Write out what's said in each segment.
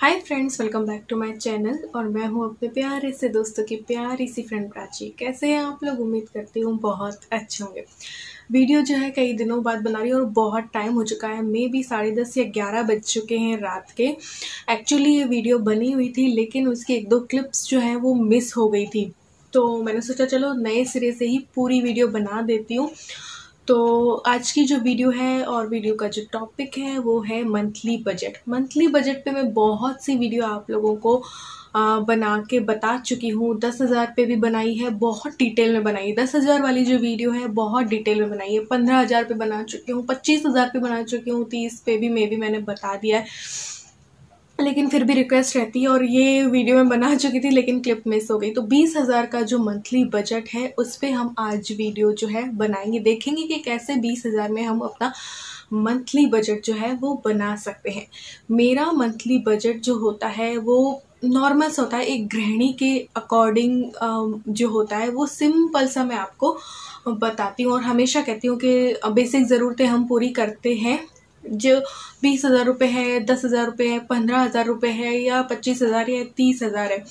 hi friends welcome back to my channel और मैं हूं अपने प्यारे से दोस्तों की प्यारी सी फ्रेंड प्राची कैसे हैं आप लोग उम्मीद करती हूं बहुत अच्छे होंगे वीडियो जो है कई दिनों बाद बना रही है और बहुत टाइम हो चुका है मे भी साढ़े दस या ग्यारह बज चुके हैं रात के एक्चुअली ये वीडियो बनी हुई थी लेकिन उसकी एक दो क्लिप्स जो है वो मिस हो गई थी तो मैंने सोचा चलो नए सिरे से ही पूरी वीडियो बना देती हूँ तो आज की जो वीडियो है और वीडियो का जो टॉपिक है वो है मंथली बजट मंथली बजट पे मैं बहुत सी वीडियो आप लोगों को आ, बना के बता चुकी हूँ दस हज़ार पे भी बनाई है बहुत डिटेल में बनाई है दस हज़ार वाली जो वीडियो है बहुत डिटेल में बनाई है पंद्रह हज़ार पे बना चुकी हूँ पच्चीस हज़ार पे बना चुकी हूँ तीस पे भी मे भी मैंने बता दिया है लेकिन फिर भी रिक्वेस्ट रहती है और ये वीडियो मैं बना चुकी थी लेकिन क्लिप मिस हो गई तो बीस हज़ार का जो मंथली बजट है उस पर हम आज वीडियो जो है बनाएंगे देखेंगे कि कैसे बीस हज़ार में हम अपना मंथली बजट जो है वो बना सकते हैं मेरा मंथली बजट जो होता है वो नॉर्मल सा होता है एक गृहिणी के अकॉर्डिंग जो होता है वो सिंपल सा मैं आपको बताती हूँ और हमेशा कहती हूँ कि बेसिक ज़रूरतें हम पूरी करते हैं जो बीस हज़ार रुपये है दस हज़ार रुपये है पंद्रह हज़ार रुपये है या पच्चीस हज़ार या तीस हज़ार है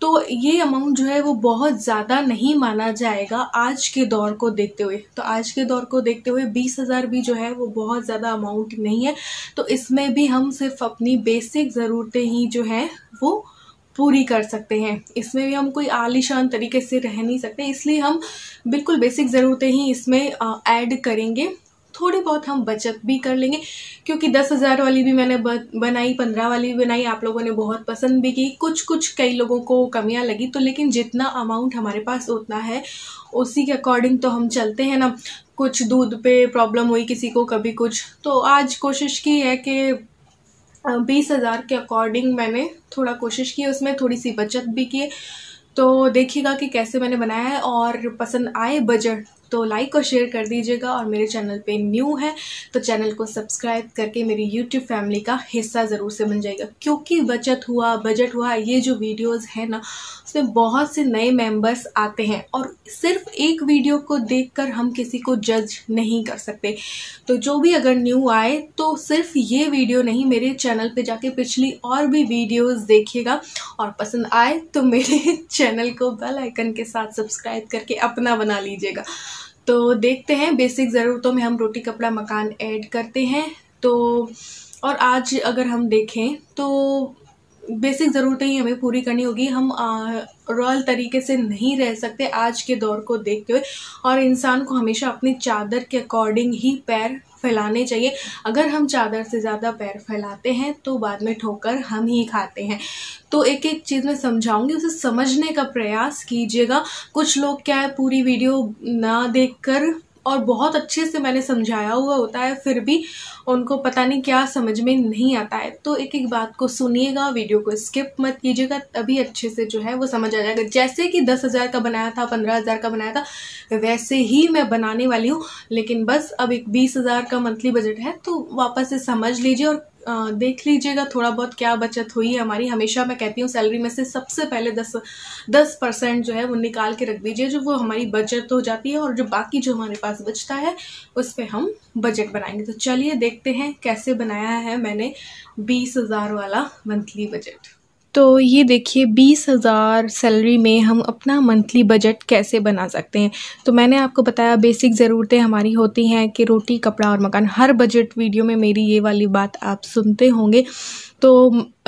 तो ये अमाउंट जो है वो बहुत ज़्यादा नहीं माना जाएगा आज के दौर को देखते हुए तो आज के दौर को देखते हुए बीस हज़ार भी जो है वो बहुत ज़्यादा अमाउंट नहीं है तो इसमें भी हम सिर्फ अपनी बेसिक ज़रूरतें ही जो है वो पूरी कर सकते हैं इसमें भी हम कोई आलिशान तरीके से रह नहीं सकते इसलिए हम बिल्कुल बेसिक ज़रूरतें ही इसमें ऐड करेंगे थोड़ी बहुत हम बचत भी कर लेंगे क्योंकि दस हज़ार वाली भी मैंने बनाई पंद्रह वाली भी बनाई आप लोगों ने बहुत पसंद भी की कुछ कुछ कई लोगों को कमियाँ लगी तो लेकिन जितना अमाउंट हमारे पास उतना है उसी के अकॉर्डिंग तो हम चलते हैं ना कुछ दूध पे प्रॉब्लम हुई किसी को कभी कुछ तो आज कोशिश की है कि बीस हज़ार के अकॉर्डिंग मैंने थोड़ा कोशिश की उसमें थोड़ी सी बचत भी की तो देखिएगा कि कैसे मैंने बनाया है और पसंद आए बजट तो लाइक और शेयर कर दीजिएगा और मेरे चैनल पे न्यू है तो चैनल को सब्सक्राइब करके मेरी यूट्यूब फैमिली का हिस्सा ज़रूर से बन जाएगा क्योंकि बचत हुआ बजट हुआ ये जो वीडियोस है ना उसमें बहुत से नए मेंबर्स आते हैं और सिर्फ एक वीडियो को देखकर हम किसी को जज नहीं कर सकते तो जो भी अगर न्यू आए तो सिर्फ ये वीडियो नहीं मेरे चैनल पर जाके पिछली और भी वीडियोज़ देखिएगा और पसंद आए तो मेरे चैनल को बेल आइकन के साथ सब्सक्राइब करके अपना बना लीजिएगा तो देखते हैं बेसिक ज़रूरतों में हम रोटी कपड़ा मकान ऐड करते हैं तो और आज अगर हम देखें तो बेसिक ज़रूरतें ही हमें पूरी करनी होगी हम रॉयल तरीके से नहीं रह सकते आज के दौर को देखते हुए और इंसान को हमेशा अपनी चादर के अकॉर्डिंग ही पैर फैलाने चाहिए अगर हम चादर से ज़्यादा पैर फैलाते हैं तो बाद में ठोकर हम ही खाते हैं तो एक एक चीज़ मैं समझाऊंगी उसे समझने का प्रयास कीजिएगा कुछ लोग क्या है पूरी वीडियो ना देखकर और बहुत अच्छे से मैंने समझाया हुआ होता है फिर भी उनको पता नहीं क्या समझ में नहीं आता है तो एक एक बात को सुनिएगा वीडियो को स्किप मत कीजिएगा तभी अच्छे से जो है वो समझ आ जाएगा जैसे कि दस हज़ार का बनाया था पंद्रह हज़ार का बनाया था वैसे ही मैं बनाने वाली हूँ लेकिन बस अब एक बीस हज़ार का मंथली बजट है तो वापस से समझ लीजिए और देख लीजिएगा थोड़ा बहुत क्या बचत हुई है हमारी हमेशा मैं कहती हूँ सैलरी में से सबसे पहले दस दस परसेंट जो है वो निकाल के रख दीजिए जो वो हमारी बचत हो जाती है और जो बाकी जो हमारे पास बचता है उस पर हम बजट बनाएंगे तो चलिए देखते हैं कैसे बनाया है मैंने बीस हज़ार वाला मंथली बजट तो ये देखिए बीस हज़ार सैलरी में हम अपना मंथली बजट कैसे बना सकते हैं तो मैंने आपको बताया बेसिक ज़रूरतें हमारी होती हैं कि रोटी कपड़ा और मकान हर बजट वीडियो में मेरी ये वाली बात आप सुनते होंगे तो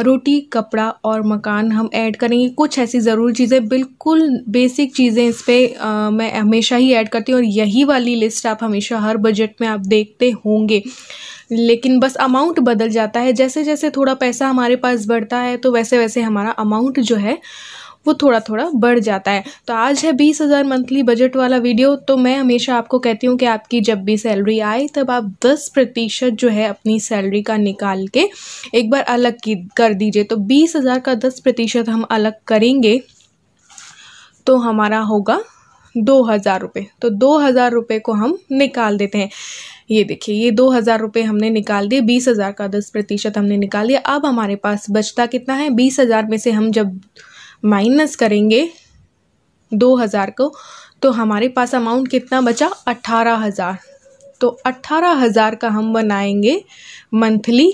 रोटी कपड़ा और मकान हम ऐड करेंगे कुछ ऐसी ज़रूरी चीज़ें बिल्कुल बेसिक चीज़ें इस पर मैं हमेशा ही ऐड करती हूँ और यही वाली लिस्ट आप हमेशा हर बजट में आप देखते होंगे लेकिन बस अमाउंट बदल जाता है जैसे जैसे थोड़ा पैसा हमारे पास बढ़ता है तो वैसे वैसे हमारा अमाउंट जो है वो थोड़ा थोड़ा बढ़ जाता है तो आज है बीस हज़ार मंथली बजट वाला वीडियो तो मैं हमेशा आपको कहती हूँ कि आपकी जब भी सैलरी आए तब आप दस प्रतिशत जो है अपनी सैलरी का निकाल के एक बार अलग की कर दीजिए तो बीस हज़ार का दस प्रतिशत हम अलग करेंगे तो हमारा होगा दो हज़ार रुपये तो दो हज़ार रुपये को हम निकाल देते हैं ये देखिए ये दो हज़ार रुपये हमने निकाल दिए बीस हज़ार का दस प्रतिशत हमने निकाल दिया अब हमारे पास बचता कितना है बीस हज़ार में से हम जब माइनस करेंगे दो हज़ार को तो हमारे पास अमाउंट कितना बचा अट्ठारह हज़ार तो अट्ठारह हज़ार का हम बनाएंगे मंथली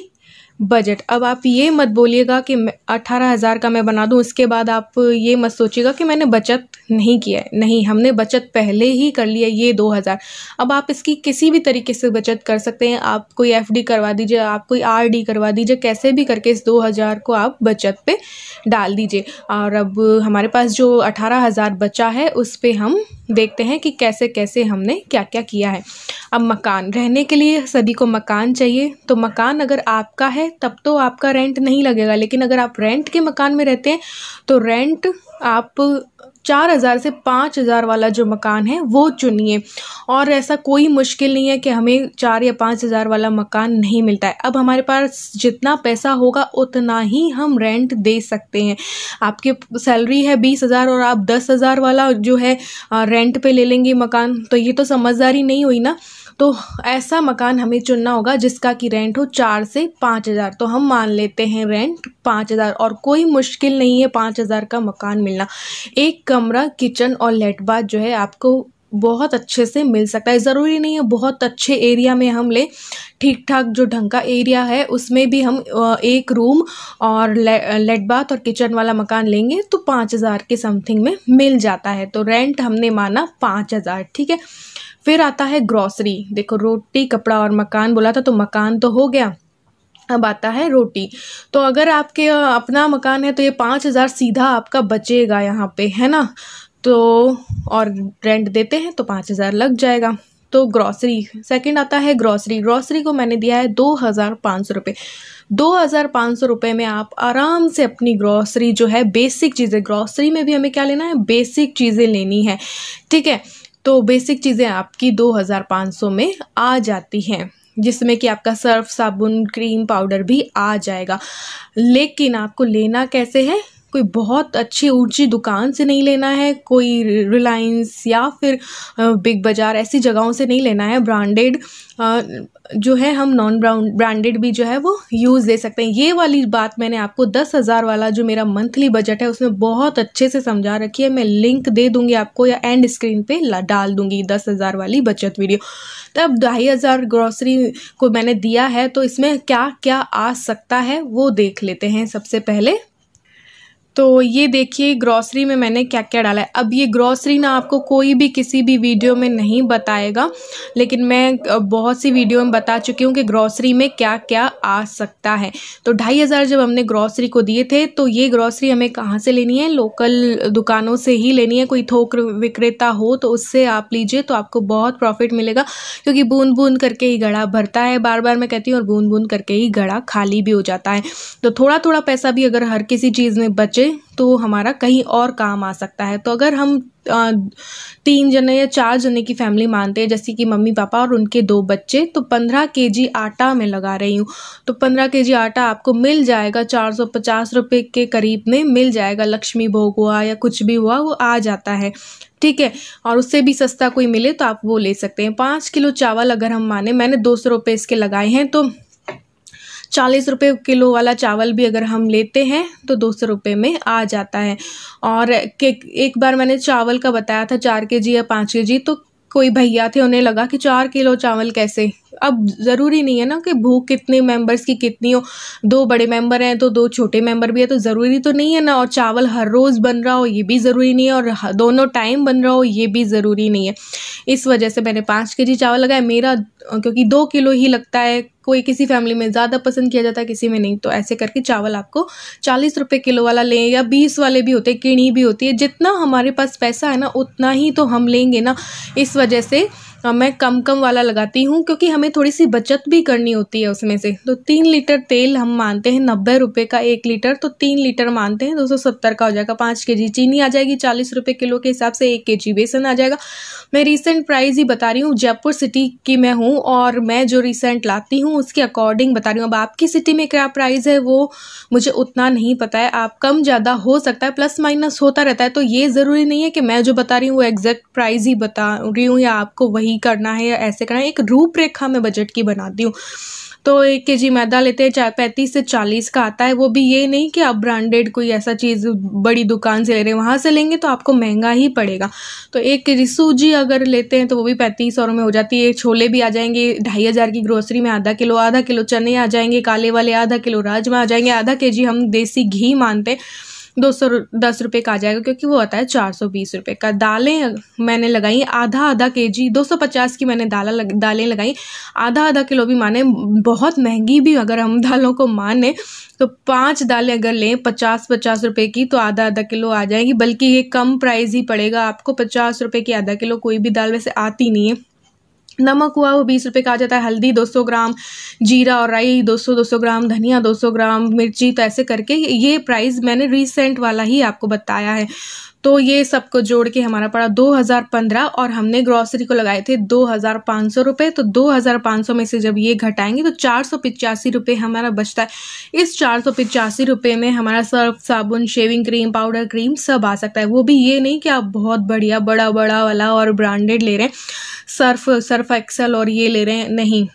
बजट अब आप ये मत बोलिएगा कि अट्ठारह हज़ार का मैं बना दूँ उसके बाद आप ये मत सोचिएगा कि मैंने बचत नहीं किया है नहीं हमने बचत पहले ही कर लिया ये दो हज़ार अब आप इसकी किसी भी तरीके से बचत कर सकते हैं आप कोई एफ करवा दीजिए आप कोई आर करवा दीजिए कैसे भी करके इस दो हज़ार को आप बचत पे डाल दीजिए और अब हमारे पास जो अठारह हज़ार बचा है उस पर हम देखते हैं कि कैसे कैसे हमने क्या क्या किया है अब मकान रहने के लिए सभी को मकान चाहिए तो मकान अगर आपका है है तब तो आपका रेंट नहीं लगेगा लेकिन अगर आप रेंट के मकान में रहते हैं तो रेंट आप चार हज़ार से पाँच हज़ार वाला जो मकान है वो चुनिए और ऐसा कोई मुश्किल नहीं है कि हमें चार या पाँच हज़ार वाला मकान नहीं मिलता है अब हमारे पास जितना पैसा होगा उतना ही हम रेंट दे सकते हैं आपकी सैलरी है बीस हज़ार और आप दस हज़ार वाला जो है रेंट पे ले लेंगे मकान तो ये तो समझदारी नहीं हुई ना तो ऐसा मकान हमें चुनना होगा जिसका कि रेंट हो चार से पाँच हज़ार तो हम मान लेते हैं रेंट पाँच हज़ार और कोई मुश्किल नहीं है पाँच हज़ार का मकान मिलना एक कमरा किचन और लेट बाथ जो है आपको बहुत अच्छे से मिल सकता है ज़रूरी नहीं है बहुत अच्छे एरिया में हम लें ठीक ठाक जो ढंग का एरिया है उसमें भी हम एक रूम और लेट बाथ और किचन वाला मकान लेंगे तो पाँच हज़ार के समथिंग में मिल जाता है तो रेंट हमने माना पाँच हज़ार ठीक है फिर आता है ग्रॉसरी देखो रोटी कपड़ा और मकान बोला था तो मकान तो हो गया अब आता है रोटी तो अगर आपके अपना मकान है तो ये पाँच हज़ार सीधा आपका बचेगा यहाँ पे है ना तो और रेंट देते हैं तो पाँच हज़ार लग जाएगा तो ग्रॉसरी सेकंड आता है ग्रॉसरी ग्रॉसरी को मैंने दिया है दो हज़ार पाँच सौ रुपये दो हज़ार पाँच सौ रुपये में आप आराम से अपनी ग्रॉसरी जो है बेसिक चीज़ें ग्रॉसरी में भी हमें क्या लेना है बेसिक चीज़ें लेनी है ठीक है तो बेसिक चीज़ें आपकी 2500 में आ जाती हैं जिसमें कि आपका सर्फ साबुन क्रीम पाउडर भी आ जाएगा लेकिन आपको लेना कैसे है कोई बहुत अच्छी ऊंची दुकान से नहीं लेना है कोई रिलायंस या फिर बिग बाज़ार ऐसी जगहों से नहीं लेना है ब्रांडेड जो है हम नॉन ब्रांडेड भी जो है वो यूज़ दे सकते हैं ये वाली बात मैंने आपको दस हज़ार वाला जो मेरा मंथली बजट है उसमें बहुत अच्छे से समझा रखी है मैं लिंक दे दूंगी आपको या एंड स्क्रीन पे डाल दूंगी दस हज़ार वाली बचत वीडियो तब ढाई हज़ार ग्रॉसरी को मैंने दिया है तो इसमें क्या क्या आ सकता है वो देख लेते हैं सबसे पहले तो ये देखिए ग्रॉसरी में मैंने क्या क्या डाला है अब ये ग्रॉसरी ना आपको कोई भी किसी भी वीडियो में नहीं बताएगा लेकिन मैं बहुत सी वीडियो में बता चुकी हूँ कि ग्रॉसरी में क्या क्या आ सकता है तो ढाई हज़ार जब हमने ग्रॉसरी को दिए थे तो ये ग्रॉसरी हमें कहाँ से लेनी है लोकल दुकानों से ही लेनी है कोई थोक विक्रेता हो तो उससे आप लीजिए तो आपको बहुत प्रॉफिट मिलेगा क्योंकि बूंद बूंद करके ही गढ़ा भरता है बार बार मैं कहती हूँ और बूंद बूंद करके ही गढ़ा खाली भी हो जाता है तो थोड़ा थोड़ा पैसा भी अगर हर किसी चीज़ में बचे तो हमारा कहीं और काम आ सकता है तो अगर हम तीन जने या चार जने की फैमिली मानते हैं जैसे कि मम्मी पापा और उनके दो बच्चे तो पंद्रह के जी आटा मैं लगा रही हूँ तो पंद्रह के जी आटा आपको मिल जाएगा चार सौ पचास रुपये के करीब में मिल जाएगा लक्ष्मी भोग हुआ या कुछ भी हुआ वो आ जाता है ठीक है और उससे भी सस्ता कोई मिले तो आप वो ले सकते हैं पाँच किलो चावल अगर हम माने मैंने दो सौ रुपये इसके लगाए हैं तो चालीस रुपये किलो वाला चावल भी अगर हम लेते हैं तो दो सौ रुपये में आ जाता है और एक बार मैंने चावल का बताया था चार के जी या पाँच के जी तो कोई भैया थे उन्हें लगा कि चार किलो चावल कैसे अब ज़रूरी नहीं है ना कि भूख कितने मेंबर्स की कितनी हो दो बड़े मेंबर हैं तो दो छोटे मेंबर भी है तो ज़रूरी तो नहीं है ना और चावल हर रोज़ बन रहा हो ये भी ज़रूरी नहीं है और दोनों टाइम बन रहा हो ये भी ज़रूरी नहीं है इस वजह से मैंने पाँच के जी चावल लगाया मेरा क्योंकि दो किलो ही लगता है कोई किसी फैमिली में ज़्यादा पसंद किया जाता है किसी में नहीं तो ऐसे करके चावल आपको चालीस रुपये किलो वाला लें या बीस वाले भी होते हैं किणी भी होती है जितना हमारे पास पैसा है ना उतना ही तो हम लेंगे ना इस वजह से मैं कम कम वाला लगाती हूँ क्योंकि हमें थोड़ी सी बचत भी करनी होती है उसमें से तो तीन लीटर तेल हम मानते हैं नब्बे रुपये का एक लीटर तो तीन लीटर मानते हैं दो सौ सत्तर का हो जाएगा पाँच के जी चीनी आ जाएगी चालीस रुपये किलो के हिसाब से एक के जी बेसन आ जाएगा मैं रिसेंट प्राइस ही बता रही हूँ जयपुर सिटी की मैं हूँ और मैं जो रिसेंट लाती हूँ उसके अकॉर्डिंग बता रही हूँ अब आपकी सिटी में क्या प्राइस है वो मुझे उतना नहीं पता है आप कम ज़्यादा हो सकता है प्लस माइनस होता रहता है तो ये ज़रूरी नहीं है कि मैं जो बता रही हूँ वो एग्जैक्ट प्राइस ही बता रही हूँ या आपको वही करना है या ऐसे करना है एक रूपरेखा मैं बजट की बनाती हूँ तो एक के जी मैदा लेते हैं पैंतीस से चालीस का आता है वो भी ये नहीं कि आप ब्रांडेड कोई ऐसा चीज़ बड़ी दुकान से ले रहे हैं वहाँ से लेंगे तो आपको महंगा ही पड़ेगा तो एक के जी सूजी अगर लेते हैं तो वो भी पैंतीस और में हो जाती है छोले भी आ जाएंगे ढाई हज़ार की ग्रोसरी में आधा किलो आधा किलो चने आ जाएंगे काले वाले आधा किलो राजमा आ जाएंगे आधा के जी हम देसी घी मानते हैं दो सौ दस रुपये का आ जाएगा क्योंकि वो आता है चार सौ बीस रुपये का दालें मैंने लगाई आधा आधा के जी दो सौ पचास की मैंने दाला लग, दालें लगाई आधा आधा किलो भी माने बहुत महंगी भी अगर हम दालों को माने तो पांच दालें अगर लें पचास पचास रुपये की तो आधा आधा किलो आ जाएगी बल्कि ये कम प्राइस ही पड़ेगा आपको पचास रुपये की आधा किलो कोई भी दाल वैसे आती नहीं है नमक हुआ वो बीस रुपए का आ जाता है हल्दी 200 ग्राम जीरा और राई 200 200 ग्राम धनिया 200 ग्राम मिर्ची तो ऐसे करके ये प्राइस मैंने रिसेंट वाला ही आपको बताया है तो ये सबको जोड़ के हमारा पड़ा 2015 और हमने ग्रॉसरी को लगाए थे दो हजार पाँच सौ रुपये तो दो हजार पाँच सौ में से जब ये घटाएंगे तो चार सौ पिचासी रुपये हमारा बचता है इस चार सौ पिचासी रुपये में हमारा सर्फ साबुन शेविंग क्रीम पाउडर क्रीम सब आ सकता है वो भी ये नहीं कि आप बहुत बढ़िया बड़ा बड़ा वाला और ब्रांडेड ले रहे हैं सर्फ सर्फ एक्सल और ये ले रहे हैं नहीं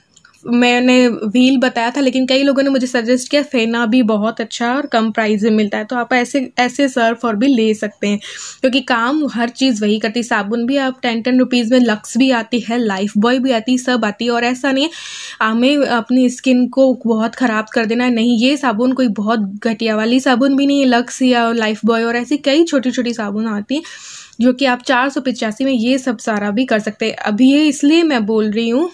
मैंने व्हील बताया था लेकिन कई लोगों ने मुझे सजेस्ट किया फेना भी बहुत अच्छा और कम प्राइस में मिलता है तो आप ऐसे ऐसे सर्फ और भी ले सकते हैं क्योंकि काम हर चीज़ वही करती साबुन भी आप टेन टेन रुपीज़ में लक्स भी आती है लाइफ बॉय भी आती सब आती है और ऐसा नहीं हमें अपनी स्किन को बहुत ख़राब कर देना है नहीं ये साबुन कोई बहुत घटिया वाली साबुन भी नहीं है लक्स या लाइफ बॉय और ऐसी कई छोटी छोटी साबुन आती हैं जो कि आप चार सौ पिचासी में ये सब सारा भी कर सकते हैं अभी ये इसलिए मैं बोल रही हूँ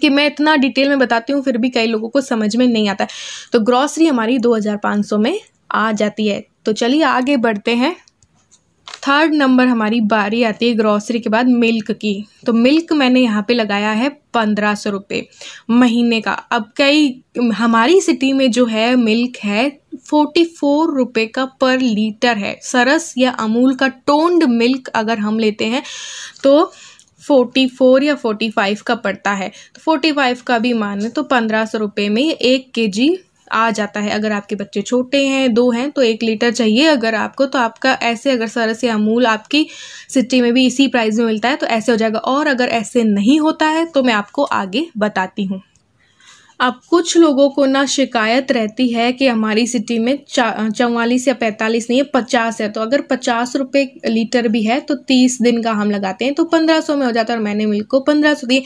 कि मैं इतना डिटेल में बताती हूँ फिर भी कई लोगों को समझ में नहीं आता है तो ग्रॉसरी हमारी 2500 में आ जाती है तो चलिए आगे बढ़ते हैं थर्ड नंबर हमारी बारी आती है ग्रॉसरी के बाद मिल्क की तो मिल्क मैंने यहाँ पे लगाया है पंद्रह सौ रुपये महीने का अब कई हमारी सिटी में जो है मिल्क है फोर्टी फोर रुपये का पर लीटर है सरस या अमूल का टोन्ड मिल्क अगर हम लेते हैं तो फोर्टी फोर या फोर्टी फाइव का पड़ता है तो फोर्टी फाइव का भी माने तो पंद्रह सौ रुपये में एक के जी आ जाता है अगर आपके बच्चे छोटे हैं दो हैं तो एक लीटर चाहिए अगर आपको तो आपका ऐसे अगर सरस या अमूल आपकी सिटी में भी इसी प्राइस में मिलता है तो ऐसे हो जाएगा और अगर ऐसे नहीं होता है तो मैं आपको आगे बताती हूँ अब कुछ लोगों को ना शिकायत रहती है कि हमारी सिटी में चौवालीस या पैंतालीस नहीं है पचास है तो अगर पचास रुपये लीटर भी है तो तीस दिन का हम लगाते हैं तो पंद्रह सौ में हो जाता है और मैंने मिल्क को पंद्रह सौ दिए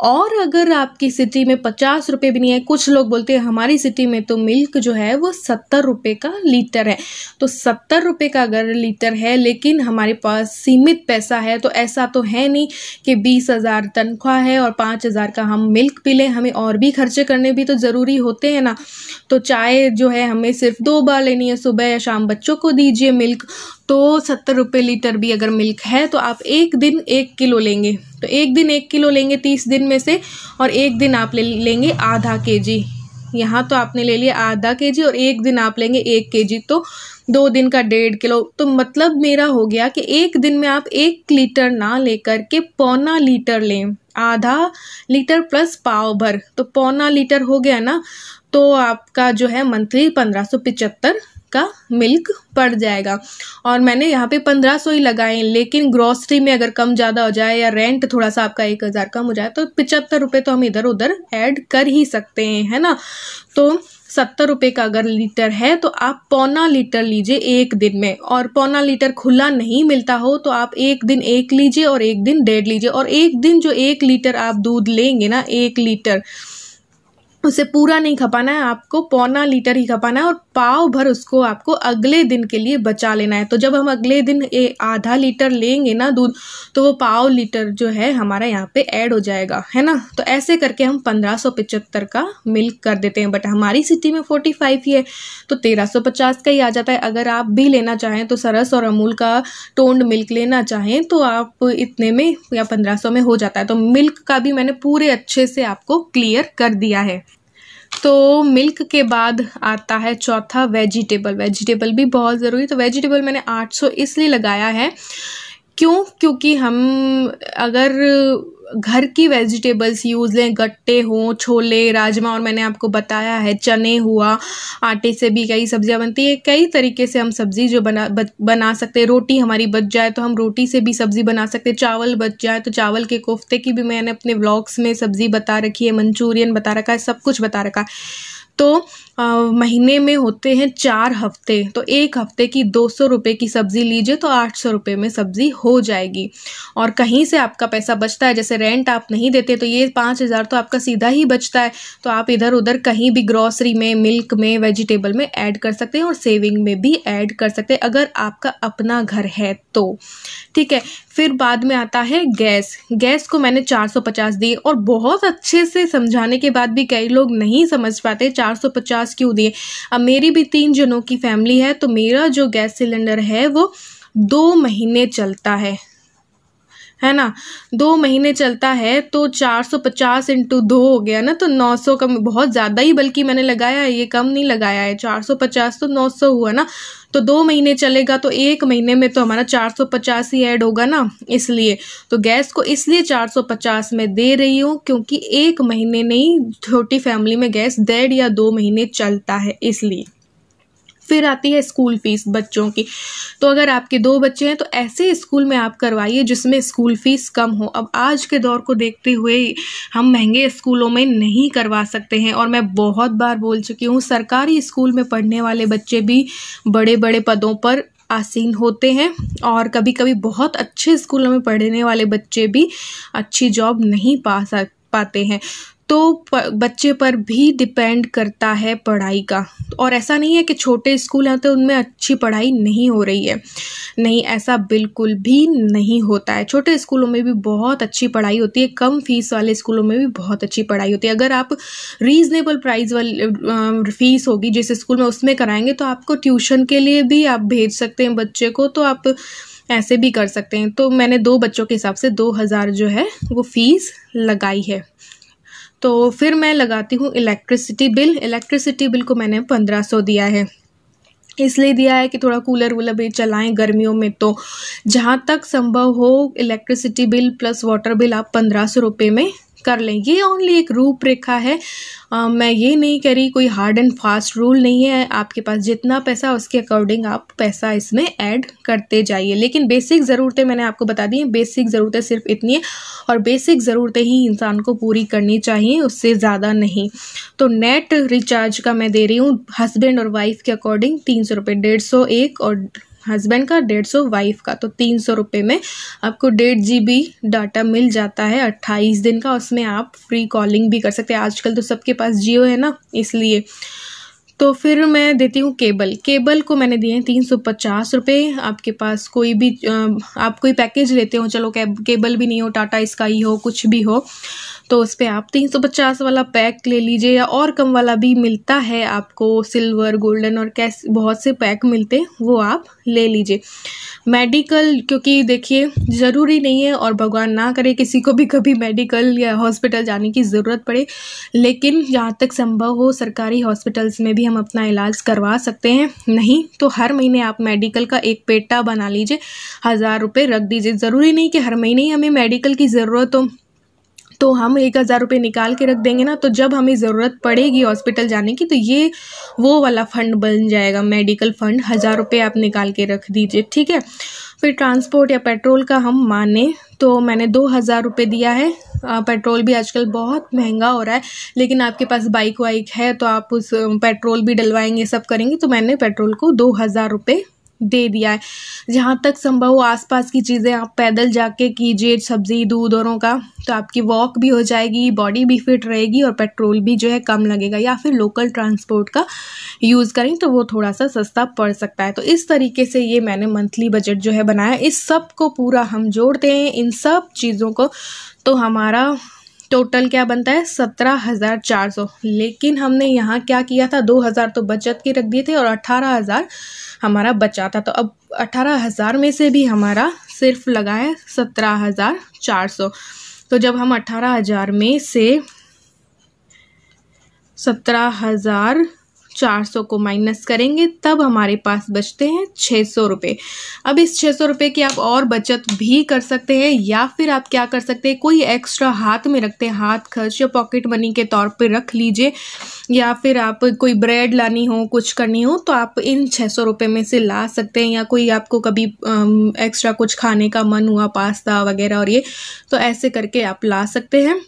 और अगर आपकी सिटी में पचास रुपये भी नहीं है कुछ लोग बोलते हैं हमारी सिटी में तो मिल्क जो है वो सत्तर रुपये का लीटर है तो सत्तर रुपये का अगर लीटर है लेकिन हमारे पास सीमित पैसा है तो ऐसा तो है नहीं कि बीस हज़ार तनख्वाह है और पाँच हज़ार का हम मिल्क पी लें हमें और भी खर्चे करने भी तो ज़रूरी होते हैं ना तो चाय जो है हमें सिर्फ दो बार लेनी है सुबह या शाम बच्चों को दीजिए मिल्क तो सत्तर रुपये लीटर भी अगर मिल्क है तो आप एक दिन एक किलो लेंगे तो एक दिन एक किलो लेंगे तीस दिन में से और एक दिन आप ले लेंगे आधा के जी यहाँ तो आपने ले लिया आधा के जी और एक दिन आप लेंगे एक के जी तो दो दिन का डेढ़ किलो तो मतलब मेरा हो गया कि एक दिन में आप एक लीटर ना लेकर के पौना लीटर लें आधा लीटर प्लस पाव भर तो पौना लीटर हो गया ना तो आपका जो है मंथली पंद्रह सौ पिचहत्तर आपका मिल्क पड़ जाएगा और मैंने यहाँ पे पंद्रह सौ ही लगाए लेकिन ग्रॉसरी में अगर कम ज़्यादा हो जाए या रेंट थोड़ा सा आपका एक हज़ार कम हो जाए तो पचहत्तर रुपये तो हम इधर उधर ऐड कर ही सकते हैं है ना तो सत्तर रुपये का अगर लीटर है तो आप पौना लीटर लीजिए एक दिन में और पौना लीटर खुला नहीं मिलता हो तो आप एक दिन एक लीजिए और एक दिन डेढ़ लीजिए और एक दिन जो एक लीटर आप दूध लेंगे ना एक लीटर उसे पूरा नहीं खपाना है आपको पौना लीटर ही खपाना है और पाव भर उसको आपको अगले दिन के लिए बचा लेना है तो जब हम अगले दिन ये आधा लीटर लेंगे ना दूध तो वो पाव लीटर जो है हमारा यहाँ पे ऐड हो जाएगा है ना तो ऐसे करके हम पंद्रह का मिल्क कर देते हैं बट हमारी सिटी में फोर्टी फाइव ही है तो तेरह सौ पचास का ही आ जाता है अगर आप भी लेना चाहें तो सरस और अमूल का टोंड मिल्क लेना चाहें तो आप इतने में या पंद्रह सौ में हो जाता है तो मिल्क का भी मैंने पूरे अच्छे से आपको क्लियर कर दिया है तो मिल्क के बाद आता है चौथा वेजिटेबल वेजिटेबल भी बहुत ज़रूरी तो वेजिटेबल मैंने 800 इसलिए लगाया है क्यों क्योंकि हम अगर घर की वेजिटेबल्स यूज़ लें गट्टे हों छोले राजमा और मैंने आपको बताया है चने हुआ आटे से भी कई सब्जियां बनती है कई तरीके से हम सब्ज़ी जो बना ब, बना सकते हैं रोटी हमारी बच जाए तो हम रोटी से भी सब्ज़ी बना सकते हैं चावल बच जाए तो चावल के कोफ्ते की भी मैंने अपने ब्लॉग्स में सब्ज़ी बता रखी है मंचूरियन बता रखा है सब कुछ बता रखा है तो महीने में होते हैं चार हफ्ते तो एक हफ्ते की दो सौ रुपये की सब्ज़ी लीजिए तो आठ सौ रुपये में सब्ज़ी हो जाएगी और कहीं से आपका पैसा बचता है जैसे रेंट आप नहीं देते तो ये पाँच हज़ार तो आपका सीधा ही बचता है तो आप इधर उधर कहीं भी ग्रॉसरी में मिल्क में वेजिटेबल में ऐड कर सकते हैं और सेविंग में भी ऐड कर सकते हैं अगर आपका अपना घर है तो ठीक है फिर बाद में आता है गैस गैस को मैंने 450 दिए और बहुत अच्छे से समझाने के बाद भी कई लोग नहीं समझ पाते 450 पास क्यों दिए अब मेरी भी तीन जनों की फैमिली है तो मेरा जो गैस सिलेंडर है वो दो महीने चलता है है ना दो महीने चलता है तो 450 इंटू दो हो गया ना तो 900 कम बहुत ज़्यादा ही बल्कि मैंने लगाया है ये कम नहीं लगाया है 450 तो 900 हुआ ना तो दो महीने चलेगा तो एक महीने में तो हमारा 450 ही ऐड होगा ना इसलिए तो गैस को इसलिए 450 में दे रही हूँ क्योंकि एक महीने नहीं छोटी फैमिली में गैस डेढ़ या दो महीने चलता है इसलिए फिर आती है स्कूल फ़ीस बच्चों की तो अगर आपके दो बच्चे हैं तो ऐसे स्कूल में आप करवाइए जिसमें स्कूल फ़ीस कम हो अब आज के दौर को देखते हुए हम महंगे स्कूलों में नहीं करवा सकते हैं और मैं बहुत बार बोल चुकी हूँ सरकारी स्कूल में पढ़ने वाले बच्चे भी बड़े बड़े पदों पर आसीन होते हैं और कभी कभी बहुत अच्छे स्कूलों में पढ़ने वाले बच्चे भी अच्छी जॉब नहीं पा सक पाते हैं तो बच्चे पर भी डिपेंड करता है पढ़ाई का और ऐसा नहीं है कि छोटे स्कूल हैं तो उनमें अच्छी पढ़ाई नहीं हो रही है नहीं ऐसा बिल्कुल भी नहीं होता है छोटे स्कूलों में भी बहुत अच्छी पढ़ाई होती है कम फीस वाले स्कूलों में भी बहुत अच्छी पढ़ाई होती है अगर आप रीज़नेबल प्राइस वाली फ़ीस होगी जिस स्कूल में उसमें कराएंगे तो आपको ट्यूशन के लिए भी आप भेज सकते हैं बच्चे को तो आप ऐसे भी कर सकते हैं तो मैंने दो बच्चों के हिसाब से दो हज़ार जो है वो फ़ीस लगाई है तो फिर मैं लगाती हूँ इलेक्ट्रिसिटी बिल इलेक्ट्रिसिटी बिल को मैंने पंद्रह सौ दिया है इसलिए दिया है कि थोड़ा कूलर वूलर भी चलाएं गर्मियों में तो जहाँ तक संभव हो electricity bill plus water bill आप पंद्रह सौ रुपये में कर लें ये ओनली एक रूपरेखा है आ, मैं ये नहीं करी कोई हार्ड एंड फास्ट रूल नहीं है आपके पास जितना पैसा उसके अकॉर्डिंग आप पैसा इसमें ऐड करते जाइए लेकिन बेसिक ज़रूरतें मैंने आपको बता दी हैं बेसिक ज़रूरतें सिर्फ इतनी है और बेसिक ज़रूरतें ही इंसान को पूरी करनी चाहिए उससे ज़्यादा नहीं तो नेट रिचार्ज का मैं दे रही हूँ हस्बैंड और वाइफ के अकॉर्डिंग तीन सौ रुपये डेढ़ सौ एक और हस्बैंड का डेढ़ सौ वाइफ का तो तीन सौ रुपये में आपको डेढ़ जी बी डाटा मिल जाता है अट्ठाईस दिन का उसमें आप फ्री कॉलिंग भी कर सकते हैं आजकल तो सबके पास जियो है ना इसलिए तो फिर मैं देती हूँ केबल केबल को मैंने दिए हैं तीन सौ पचास रुपये आपके पास कोई भी आप कोई पैकेज लेते हो चलो केबल भी नहीं हो टाटा स्काई हो कुछ भी हो तो उस पर आप तीन सौ पचास वाला पैक ले लीजिए या और कम वाला भी मिलता है आपको सिल्वर गोल्डन और कैस बहुत से पैक मिलते हैं वो आप ले लीजिए मेडिकल क्योंकि देखिए ज़रूरी नहीं है और भगवान ना करे किसी को भी कभी मेडिकल या हॉस्पिटल जाने की ज़रूरत पड़े लेकिन जहाँ तक संभव हो सरकारी हॉस्पिटल्स में भी हम अपना इलाज करवा सकते हैं नहीं तो हर महीने आप मेडिकल का एक पेटा बना लीजिए हज़ार रुपये रख दीजिए ज़रूरी नहीं कि हर महीने ही हमें मेडिकल की ज़रूरत हो तो हम एक हज़ार रुपये निकाल के रख देंगे ना तो जब हमें ज़रूरत पड़ेगी हॉस्पिटल जाने की तो ये वो वाला फ़ंड बन जाएगा मेडिकल फ़ंड हज़ार रुपये आप निकाल के रख दीजिए ठीक है फिर ट्रांसपोर्ट या पेट्रोल का हम माने तो मैंने दो हज़ार रुपये दिया है आ, पेट्रोल भी आजकल बहुत महंगा हो रहा है लेकिन आपके पास बाइक वाइक है तो आप उस पेट्रोल भी डलवाएंगे सब करेंगे तो मैंने पेट्रोल को दो हज़ार रुपये दे दिया है जहाँ तक संभव हो आसपास की चीज़ें आप पैदल जाके कीजिए सब्ज़ी दूध औरों का तो आपकी वॉक भी हो जाएगी बॉडी भी फिट रहेगी और पेट्रोल भी जो है कम लगेगा या फिर लोकल ट्रांसपोर्ट का यूज़ करें तो वो थोड़ा सा सस्ता पड़ सकता है तो इस तरीके से ये मैंने मंथली बजट जो है बनाया इस सब को पूरा हम जोड़ते हैं इन सब चीज़ों को तो हमारा टोटल क्या बनता है सत्रह हज़ार चार सौ लेकिन हमने यहाँ क्या किया था दो हज़ार तो बचत के रख दिए थे और अट्ठारह हज़ार हमारा बचा था तो अब अठारह हज़ार में से भी हमारा सिर्फ लगा है सत्रह हज़ार चार सौ तो जब हम अठारह हज़ार में से सत्रह हज़ार 400 को माइनस करेंगे तब हमारे पास बचते हैं छः सौ रुपये अब इस छः सौ रुपये की आप और बचत भी कर सकते हैं या फिर आप क्या कर सकते हैं कोई एक्स्ट्रा हाथ में रखते हैं हाथ खर्च या पॉकेट मनी के तौर पर रख लीजिए या फिर आप कोई ब्रेड लानी हो कुछ करनी हो तो आप इन छः सौ रुपये में से ला सकते हैं या कोई आपको कभी एक्स्ट्रा कुछ खाने का मन हुआ पास्ता वगैरह और ये तो ऐसे करके आप ला सकते हैं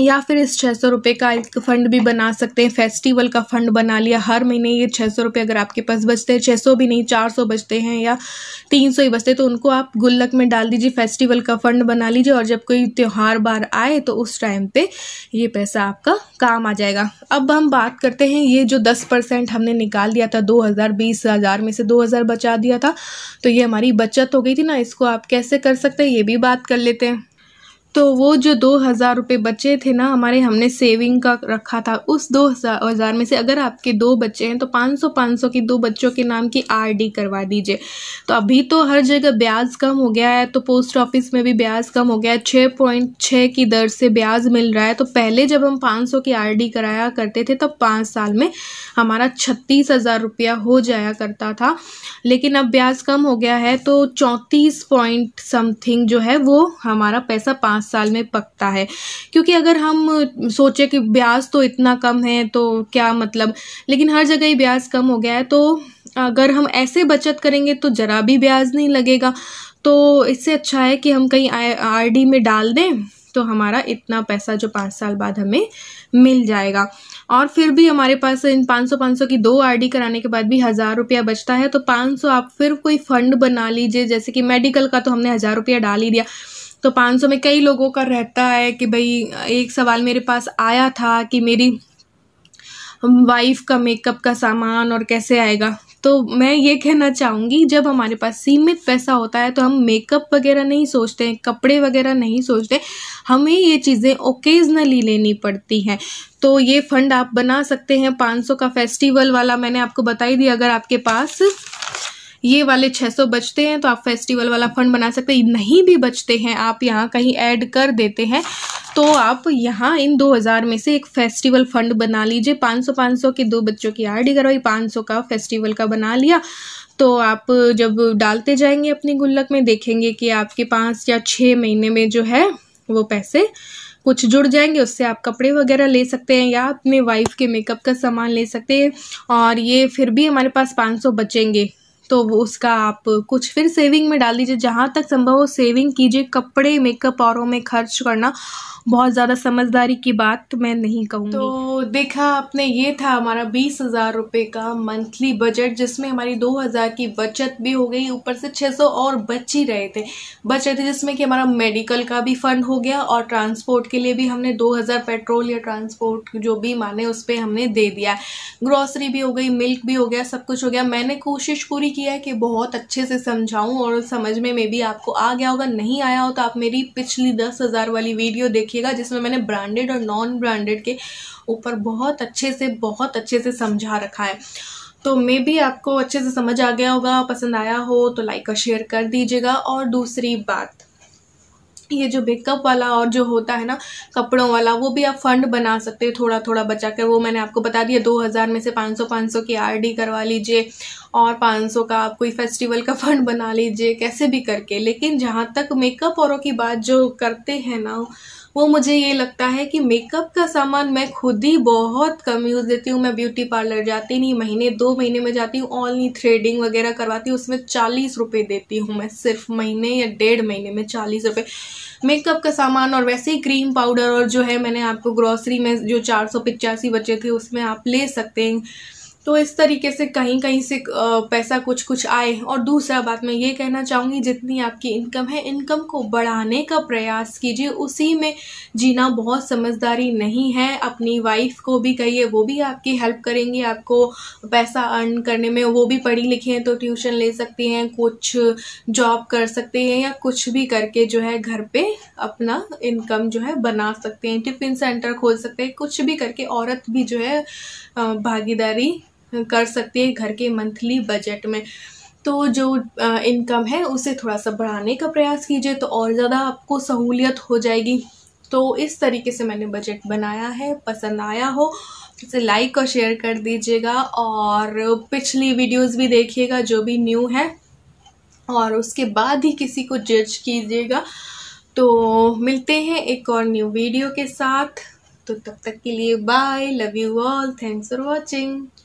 या फिर इस छः सौ रुपये का एक फ़ंड भी बना सकते हैं फेस्टिवल का फ़ंड बना लिया हर महीने ये छः सौ रुपये अगर आपके पास बचते हैं छः सौ भी नहीं चार सौ बचते हैं या तीन सौ ही बचते हैं तो उनको आप गुल्लक में डाल दीजिए फेस्टिवल का फ़ंड बना लीजिए और जब कोई त्यौहार बार आए तो उस टाइम पर ये पैसा आपका काम आ जाएगा अब हम बात करते हैं ये जो दस परसेंट हमने निकाल दिया था दो हज़ार बीस हज़ार में से दो हज़ार बचा दिया था तो ये हमारी बचत हो गई थी ना इसको आप कैसे कर सकते हैं ये भी बात कर लेते हैं तो वो जो दो हज़ार रुपये बचे थे ना हमारे हमने सेविंग का रखा था उस दो हज़ार में से अगर आपके दो बच्चे हैं तो पाँच सौ पाँच सौ की दो बच्चों के नाम की आरडी करवा दीजिए तो अभी तो हर जगह ब्याज कम हो गया है तो पोस्ट ऑफिस में भी ब्याज कम हो गया है छः पॉइंट छः की दर से ब्याज मिल रहा है तो पहले जब हम पाँच सौ की आरडी कराया करते थे तब तो पाँच साल में हमारा छत्तीस हज़ार रुपया हो जाया करता था लेकिन अब ब्याज कम हो गया है तो चौंतीस पॉइंट समथिंग जो है वो हमारा पैसा पाँच साल में पकता है क्योंकि अगर हम सोचे कि ब्याज तो इतना कम है तो क्या मतलब लेकिन हर जगह ही ब्याज कम हो गया है तो अगर हम ऐसे बचत करेंगे तो ज़रा भी ब्याज नहीं लगेगा तो इससे अच्छा है कि हम कहीं डी में डाल दें तो हमारा इतना पैसा जो पाँच साल बाद हमें मिल जाएगा और फिर भी हमारे पास इन पाँच सौ पाँच सौ की दो आरडी कराने के बाद भी हज़ार रुपया बचता है तो पाँच सौ आप फिर कोई फंड बना लीजिए जैसे कि मेडिकल का तो हमने हज़ार रुपया डाल ही दिया तो 500 में कई लोगों का रहता है कि भाई एक सवाल मेरे पास आया था कि मेरी वाइफ का मेकअप का सामान और कैसे आएगा तो मैं ये कहना चाहूँगी जब हमारे पास सीमित पैसा होता है तो हम मेकअप वगैरह नहीं सोचते हैं कपड़े वगैरह नहीं सोचते हमें ये चीज़ें ओकेजनली लेनी पड़ती हैं तो ये फंड आप बना सकते हैं 500 का फेस्टिवल वाला मैंने आपको बता ही दिया अगर आपके पास ये वाले 600 बचते हैं तो आप फेस्टिवल वाला फंड बना सकते हैं नहीं भी बचते हैं आप यहाँ कहीं ऐड कर देते हैं तो आप यहाँ इन 2000 में से एक फेस्टिवल फंड बना लीजिए 500 500 के दो बच्चों की आर डी करवाई 500 का फेस्टिवल का बना लिया तो आप जब डालते जाएंगे अपनी गुल्लक में देखेंगे कि आपके पाँच या छः महीने में जो है वो पैसे कुछ जुड़ जाएंगे उससे आप कपड़े वगैरह ले सकते हैं या अपने वाइफ के मेकअप का सामान ले सकते हैं और ये फिर भी हमारे पास 500 बचेंगे तो वो उसका आप कुछ फिर सेविंग में डाल दीजिए जहाँ तक संभव हो सेविंग कीजिए कपड़े मेकअप औरों में खर्च करना बहुत ज़्यादा समझदारी की बात तो मैं नहीं कहूँगी तो देखा आपने ये था हमारा बीस हज़ार रुपये का मंथली बजट जिसमें हमारी दो हज़ार की बचत भी हो गई ऊपर से छः सौ और बच ही रहे थे बच रहे थे जिसमें कि हमारा मेडिकल का भी फंड हो गया और ट्रांसपोर्ट के लिए भी हमने दो हज़ार पेट्रोल या ट्रांसपोर्ट जो भी माने उस पर हमने दे दिया ग्रॉसरी भी हो गई मिल्क भी हो गया सब कुछ हो गया मैंने कोशिश पूरी की है कि बहुत अच्छे से समझाऊँ और समझ में मे भी आपको आ गया होगा नहीं आया हो तो आप मेरी पिछली दस हज़ार वाली वीडियो देखिए देखिएगा जिसमें मैंने ब्रांडेड और नॉन ब्रांडेड के ऊपर बहुत अच्छे से बहुत अच्छे से समझा रखा है तो मे भी आपको अच्छे से समझ आ गया होगा पसंद आया हो तो लाइक और शेयर कर दीजिएगा और दूसरी बात ये जो बेकअप वाला और जो होता है ना कपड़ों वाला वो भी आप फंड बना सकते हैं थोड़ा थोड़ा बचा कर वो मैंने आपको बता दिया दो हज़ार में से पाँच सौ पाँच सौ की आरडी करवा लीजिए और पाँच सौ का आप कोई फेस्टिवल का फंड बना लीजिए कैसे भी करके लेकिन जहाँ तक मेकअप औरों की बात जो करते हैं ना वो मुझे ये लगता है कि मेकअप का सामान मैं खुद ही बहुत कम यूज़ देती हूँ मैं ब्यूटी पार्लर जाती नहीं महीने दो महीने में जाती हूँ ऑनली थ्रेडिंग वगैरह करवाती हूँ उसमें चालीस रुपये देती हूँ मैं सिर्फ महीने या डेढ़ महीने में चालीस रुपये मेकअप का सामान और वैसे ही क्रीम पाउडर और जो है मैंने आपको ग्रॉसरी में जो चार सौ बचे थे उसमें आप ले सकते हैं तो इस तरीके से कहीं कहीं से पैसा कुछ कुछ आए और दूसरा बात मैं ये कहना चाहूँगी जितनी आपकी इनकम है इनकम को बढ़ाने का प्रयास कीजिए उसी में जीना बहुत समझदारी नहीं है अपनी वाइफ को भी कहिए वो भी आपकी हेल्प करेंगी आपको पैसा अर्न करने में वो भी पढ़ी लिखी हैं तो ट्यूशन ले सकती हैं कुछ जॉब कर सकते हैं या कुछ भी करके जो है घर पर अपना इनकम जो है बना सकते हैं टिफ़िन सेंटर खोल सकते हैं कुछ भी करके औरत भी जो है भागीदारी कर सकते हैं घर के मंथली बजट में तो जो इनकम है उसे थोड़ा सा बढ़ाने का प्रयास कीजिए तो और ज़्यादा आपको सहूलियत हो जाएगी तो इस तरीके से मैंने बजट बनाया है पसंद आया हो इसे लाइक और शेयर कर दीजिएगा और पिछली वीडियोस भी देखिएगा जो भी न्यू है और उसके बाद ही किसी को जज कीजिएगा तो मिलते हैं एक और न्यू वीडियो के साथ तो तब तक के लिए bye love you all thanks for watching